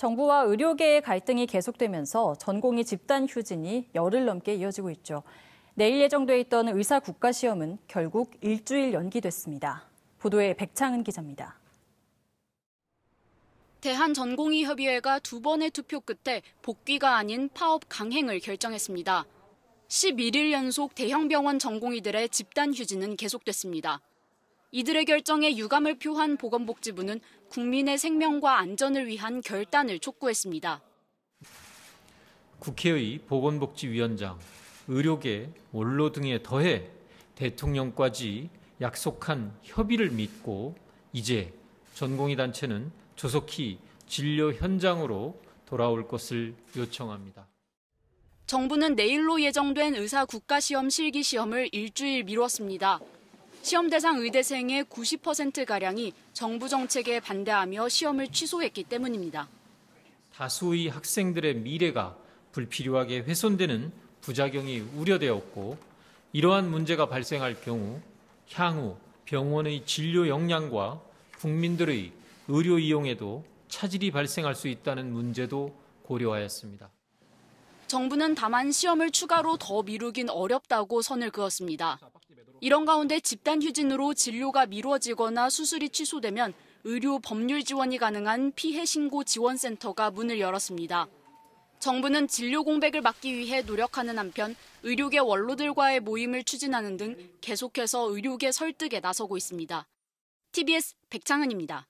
정부와 의료계의 갈등이 계속되면서 전공의 집단 휴진이 열흘 넘게 이어지고 있죠. 내일 예정돼 있던 의사 국가 시험은 결국 일주일 연기됐습니다. 보도에 백창은 기자입니다. 대한전공의협의회가 두 번의 투표 끝에 복귀가 아닌 파업 강행을 결정했습니다. 11일 연속 대형 병원 전공의들의 집단 휴진은 계속됐습니다. 이들의 결정에 유감을 표한 보건복지부는 국민의 생명과 안전을 위한 결단을 촉구했습니다. 국회의 보건복지위원장, 의료계, 원로 등에 더해 대통령까지 약속한 협의를 믿고 이제 전공의 단체는 조속히 진료 현장으로 돌아올 것을 요청합니다. 정부는 내일로 예정된 의사 국가시험 실기 시험을 일주일 미뤘습니다. 시험 대상 의대생의 90%가량이 정부 정책에 반대하며 시험을 취소했기 때문입니다. 다수의 학생들의 미래가 불필요하게 훼손되는 부작용이 우려되었고 이러한 문제가 발생할 경우 향후 병원의 진료 역량과 국민들의 의료 이용에도 차질이 발생할 수 있다는 문제도 고려하였습니다. 정부는 다만 시험을 추가로 더 미루긴 어렵다고 선을 그었습니다. 이런 가운데 집단 휴진으로 진료가 미뤄지거나 수술이 취소되면 의료 법률 지원이 가능한 피해 신고 지원센터가 문을 열었습니다. 정부는 진료 공백을 막기 위해 노력하는 한편 의료계 원로들과의 모임을 추진하는 등 계속해서 의료계 설득에 나서고 있습니다. TBS 백창은입니다.